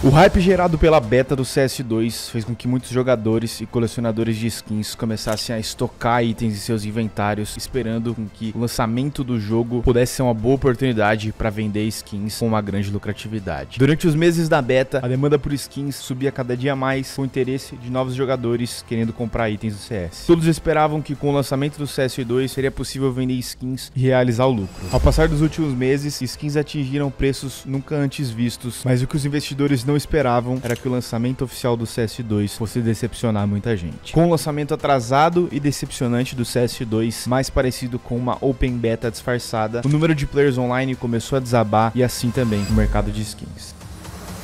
O hype gerado pela beta do CS2 fez com que muitos jogadores e colecionadores de skins começassem a estocar itens em seus inventários, esperando com que o lançamento do jogo pudesse ser uma boa oportunidade para vender skins com uma grande lucratividade. Durante os meses da beta, a demanda por skins subia cada dia mais, com o interesse de novos jogadores querendo comprar itens do CS. Todos esperavam que com o lançamento do CS2 seria possível vender skins e realizar o lucro. Ao passar dos últimos meses, skins atingiram preços nunca antes vistos, mas o que os investidores não esperavam era que o lançamento oficial do CS2 fosse decepcionar muita gente. Com o lançamento atrasado e decepcionante do CS2, mais parecido com uma open beta disfarçada, o número de players online começou a desabar e assim também o mercado de skins.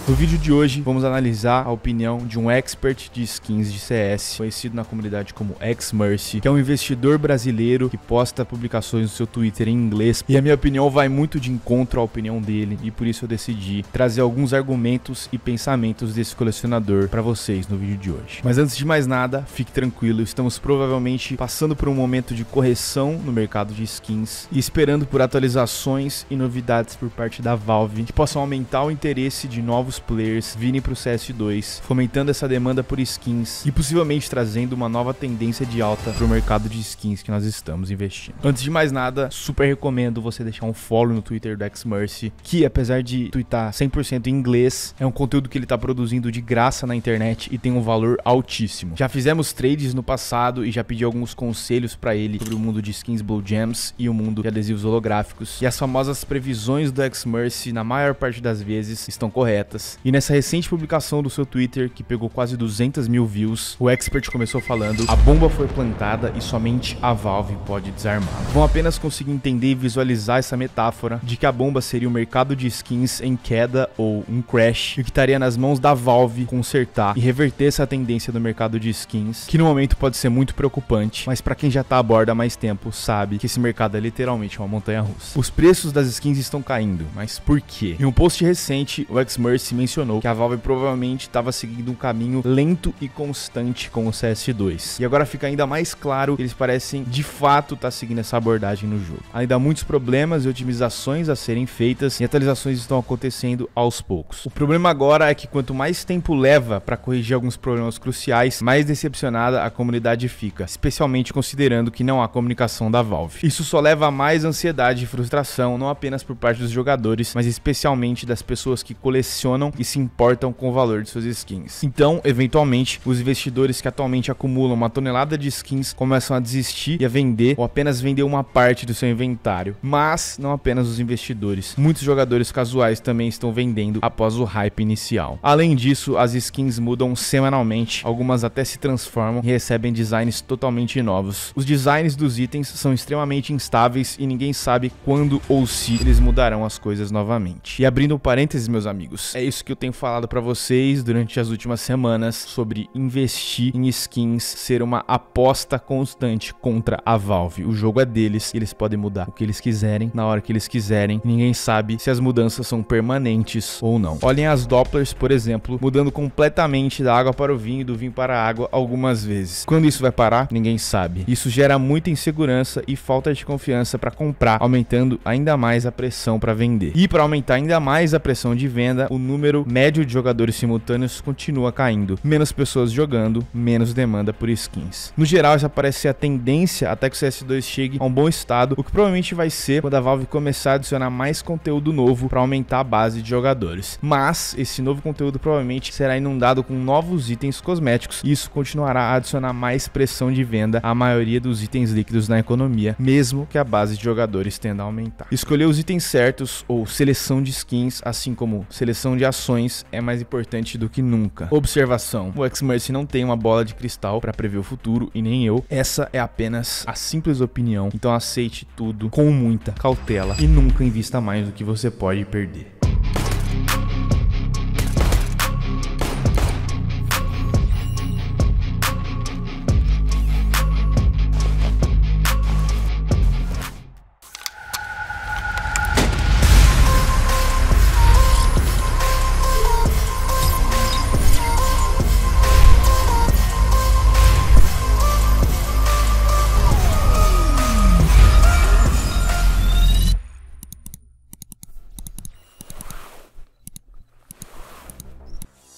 No vídeo de hoje, vamos analisar a opinião de um expert de skins de CS, conhecido na comunidade como X-Mercy, que é um investidor brasileiro que posta publicações no seu Twitter em inglês, e a minha opinião vai muito de encontro à opinião dele, e por isso eu decidi trazer alguns argumentos e pensamentos desse colecionador para vocês no vídeo de hoje. Mas antes de mais nada, fique tranquilo, estamos provavelmente passando por um momento de correção no mercado de skins e esperando por atualizações e novidades por parte da Valve que possam aumentar o interesse de novos novos players virem para o CS2, fomentando essa demanda por skins e possivelmente trazendo uma nova tendência de alta para o mercado de skins que nós estamos investindo. Antes de mais nada, super recomendo você deixar um follow no Twitter do Xmercy, que apesar de twittar 100% em inglês, é um conteúdo que ele está produzindo de graça na internet e tem um valor altíssimo. Já fizemos trades no passado e já pedi alguns conselhos para ele sobre o mundo de skins Blue Gems e o mundo de adesivos holográficos. E as famosas previsões do Xmercy, na maior parte das vezes, estão corretas. E nessa recente publicação do seu Twitter, que pegou quase 200 mil views, o expert começou falando: a bomba foi plantada e somente a Valve pode desarmá-la. Vão apenas conseguir entender e visualizar essa metáfora de que a bomba seria o mercado de skins em queda ou um crash, e que estaria nas mãos da Valve consertar e reverter essa tendência do mercado de skins, que no momento pode ser muito preocupante, mas para quem já tá a bordo há mais tempo sabe que esse mercado é literalmente uma montanha russa. Os preços das skins estão caindo, mas por quê? Em um post recente, o ex-Mercy mencionou que a Valve provavelmente estava seguindo um caminho lento e constante com o CS2. E agora fica ainda mais claro que eles parecem de fato estar tá seguindo essa abordagem no jogo. Ainda há muitos problemas e otimizações a serem feitas e atualizações estão acontecendo aos poucos. O problema agora é que quanto mais tempo leva para corrigir alguns problemas cruciais, mais decepcionada a comunidade fica, especialmente considerando que não há comunicação da Valve. Isso só leva a mais ansiedade e frustração, não apenas por parte dos jogadores, mas especialmente das pessoas que colecionam e se importam com o valor de suas skins. Então, eventualmente, os investidores que atualmente acumulam uma tonelada de skins começam a desistir e a vender ou apenas vender uma parte do seu inventário. Mas não apenas os investidores, muitos jogadores casuais também estão vendendo após o hype inicial. Além disso, as skins mudam semanalmente, algumas até se transformam e recebem designs totalmente novos. Os designs dos itens são extremamente instáveis e ninguém sabe quando ou se eles mudarão as coisas novamente. E abrindo parênteses, meus amigos, é isso isso que eu tenho falado para vocês durante as últimas semanas sobre investir em skins ser uma aposta constante contra a Valve. O jogo é deles, eles podem mudar o que eles quiserem, na hora que eles quiserem. Ninguém sabe se as mudanças são permanentes ou não. Olhem as Dopplers, por exemplo, mudando completamente da água para o vinho e do vinho para a água algumas vezes. Quando isso vai parar, ninguém sabe. Isso gera muita insegurança e falta de confiança para comprar, aumentando ainda mais a pressão para vender. E para aumentar ainda mais a pressão de venda, o número número médio de jogadores simultâneos continua caindo. Menos pessoas jogando, menos demanda por skins. No geral, essa parece ser a tendência até que o CS2 chegue a um bom estado, o que provavelmente vai ser quando a Valve começar a adicionar mais conteúdo novo para aumentar a base de jogadores. Mas esse novo conteúdo provavelmente será inundado com novos itens cosméticos e isso continuará a adicionar mais pressão de venda à maioria dos itens líquidos na economia, mesmo que a base de jogadores tenda a aumentar. Escolher os itens certos ou seleção de skins, assim como seleção de de ações é mais importante do que nunca. Observação: o X-Mercy não tem uma bola de cristal para prever o futuro e nem eu. Essa é apenas a simples opinião, então aceite tudo com muita cautela e nunca invista mais do que você pode perder.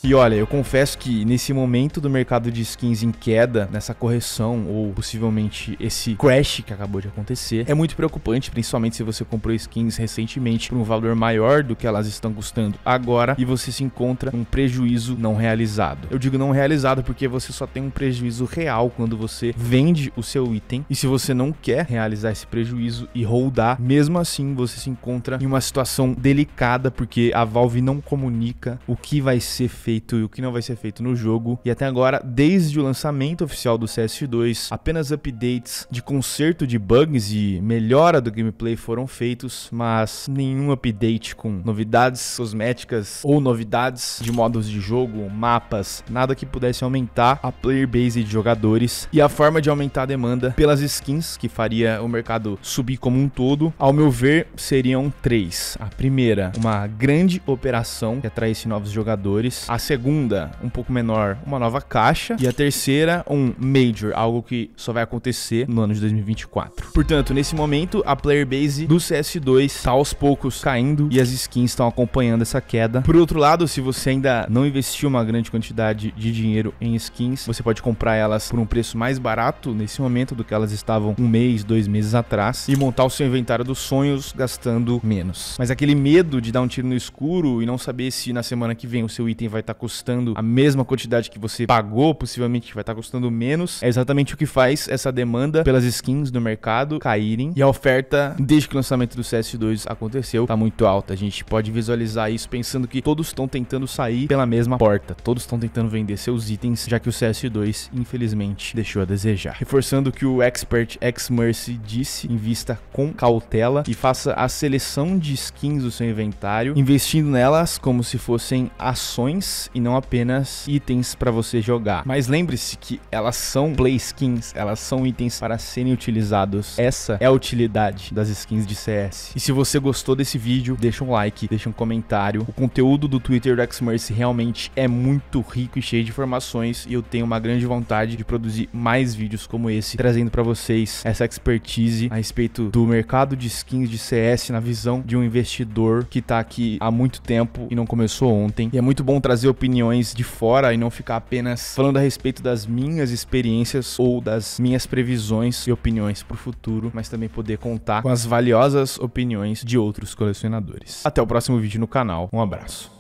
E olha, eu confesso que nesse momento do mercado de skins em queda, nessa correção ou possivelmente esse crash que acabou de acontecer, é muito preocupante, principalmente se você comprou skins recentemente por um valor maior do que elas estão custando agora e você se encontra um prejuízo não realizado. Eu digo não realizado porque você só tem um prejuízo real quando você vende o seu item e se você não quer realizar esse prejuízo e holdar, mesmo assim você se encontra em uma situação delicada porque a Valve não comunica o que vai ser feito feito e o que não vai ser feito no jogo. E até agora, desde o lançamento oficial do CS2, apenas updates de conserto de bugs e melhora do gameplay foram feitos, mas nenhum update com novidades cosméticas ou novidades de modos de jogo, mapas, nada que pudesse aumentar a player base de jogadores e a forma de aumentar a demanda pelas skins que faria o mercado subir como um todo. Ao meu ver, seriam três. A primeira, uma grande operação que atraísse novos jogadores. A segunda, um pouco menor, uma nova caixa. E a terceira, um Major, algo que só vai acontecer no ano de 2024. Portanto, nesse momento, a player base do CS2 está aos poucos caindo e as skins estão acompanhando essa queda. Por outro lado, se você ainda não investiu uma grande quantidade de dinheiro em skins, você pode comprar elas por um preço mais barato nesse momento do que elas estavam um mês, dois meses atrás e montar o seu inventário dos sonhos gastando menos. Mas aquele medo de dar um tiro no escuro e não saber se na semana que vem o seu item vai estar tá custando a mesma quantidade que você pagou, possivelmente vai estar tá custando menos. É exatamente o que faz essa demanda pelas skins no mercado caírem e a oferta, desde que o lançamento do CS2 aconteceu, tá muito alta. A gente pode visualizar isso pensando que todos estão tentando sair pela mesma porta, todos estão tentando vender seus itens, já que o CS2, infelizmente, deixou a desejar. Reforçando o que o expert X-Mercy disse, invista com cautela e faça a seleção de skins do seu inventário, investindo nelas como se fossem ações e não apenas itens para você jogar. Mas lembre-se que elas são play skins, elas são itens para serem utilizados. Essa é a utilidade das skins de CS. E se você gostou desse vídeo, deixa um like, deixa um comentário. O conteúdo do Twitter do X Mercy realmente é muito rico e cheio de informações e eu tenho uma grande vontade de produzir mais vídeos como esse, trazendo para vocês essa expertise a respeito do mercado de skins de CS na visão de um investidor que tá aqui há muito tempo e não começou ontem. E é muito bom trazer opiniões de fora e não ficar apenas falando a respeito das minhas experiências ou das minhas previsões e opiniões para o futuro, mas também poder contar com as valiosas opiniões de outros colecionadores. Até o próximo vídeo no canal. Um abraço.